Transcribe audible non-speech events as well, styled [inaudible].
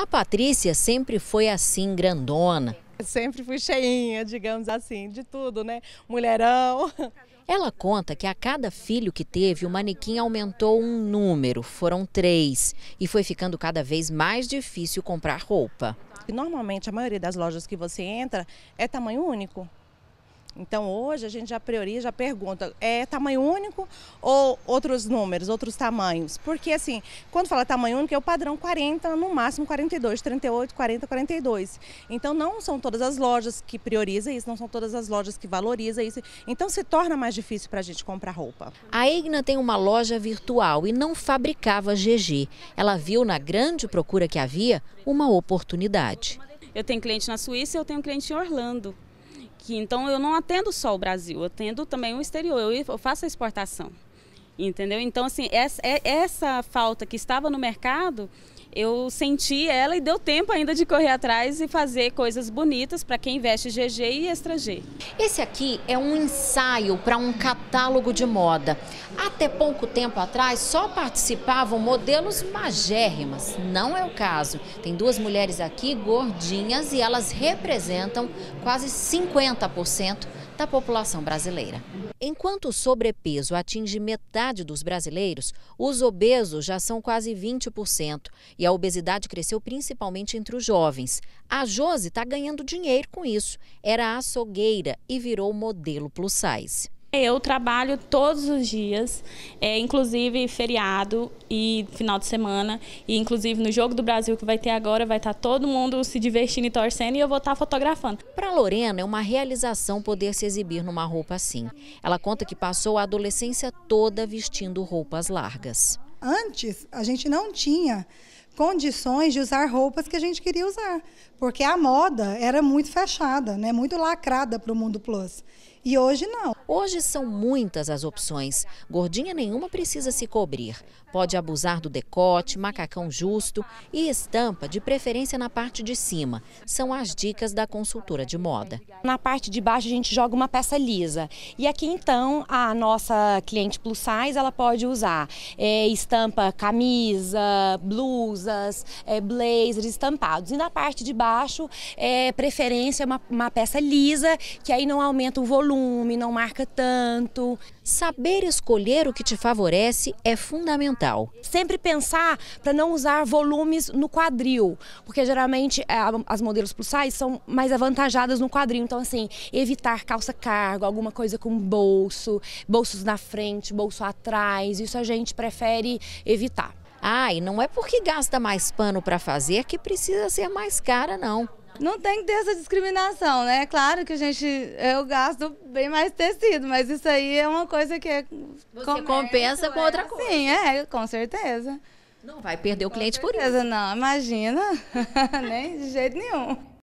A Patrícia sempre foi assim, grandona. Sempre fui cheinha, digamos assim, de tudo, né? Mulherão. Ela conta que a cada filho que teve, o manequim aumentou um número, foram três, e foi ficando cada vez mais difícil comprar roupa. Normalmente, a maioria das lojas que você entra é tamanho único. Então hoje a gente já prioriza, já pergunta, é tamanho único ou outros números, outros tamanhos? Porque assim, quando fala tamanho único é o padrão 40, no máximo 42, 38, 40, 42. Então não são todas as lojas que priorizam isso, não são todas as lojas que valorizam isso. Então se torna mais difícil para a gente comprar roupa. A Igna tem uma loja virtual e não fabricava GG. Ela viu na grande procura que havia uma oportunidade. Eu tenho cliente na Suíça e eu tenho cliente em Orlando aqui. Então eu não atendo só o Brasil, eu atendo também o exterior, eu faço a exportação entendeu? Então, assim, essa, é, essa falta que estava no mercado, eu senti ela e deu tempo ainda de correr atrás e fazer coisas bonitas para quem veste GG e estrangeiro. Esse aqui é um ensaio para um catálogo de moda. Até pouco tempo atrás só participavam modelos magérrimas. Não é o caso. Tem duas mulheres aqui gordinhas e elas representam quase 50% da população brasileira. Enquanto o sobrepeso atinge metade dos brasileiros, os obesos já são quase 20% e a obesidade cresceu principalmente entre os jovens. A Josi está ganhando dinheiro com isso. Era açougueira e virou modelo plus size. Eu trabalho todos os dias, é, inclusive feriado e final de semana. E inclusive no Jogo do Brasil que vai ter agora, vai estar tá todo mundo se divertindo e torcendo e eu vou estar tá fotografando. Para Lorena, é uma realização poder se exibir numa roupa assim. Ela conta que passou a adolescência toda vestindo roupas largas. Antes, a gente não tinha condições de usar roupas que a gente queria usar, porque a moda era muito fechada, né? muito lacrada para o mundo plus. E hoje não. Hoje são muitas as opções. Gordinha nenhuma precisa se cobrir. Pode abusar do decote, macacão justo e estampa, de preferência na parte de cima. São as dicas da consultora de moda. Na parte de baixo a gente joga uma peça lisa. E aqui então a nossa cliente plus size ela pode usar é, estampa camisa, blusas, é, blazers estampados. E na parte de baixo é preferência uma, uma peça lisa que aí não aumenta o volume, não marca marca tanto. Saber escolher o que te favorece é fundamental. Sempre pensar para não usar volumes no quadril, porque geralmente é, as modelos plus size são mais avantajadas no quadril. Então, assim, evitar calça cargo, alguma coisa com bolso, bolsos na frente, bolso atrás, isso a gente prefere evitar. ai e não é porque gasta mais pano para fazer que precisa ser mais cara, não. Não tem que ter essa discriminação, né? É claro que a gente, eu gasto bem mais tecido, mas isso aí é uma coisa que é... Você com... compensa com outra coisa. Sim, é, com certeza. Não vai perder o com cliente certeza, por isso. não, imagina. [laughs] Nem de jeito nenhum.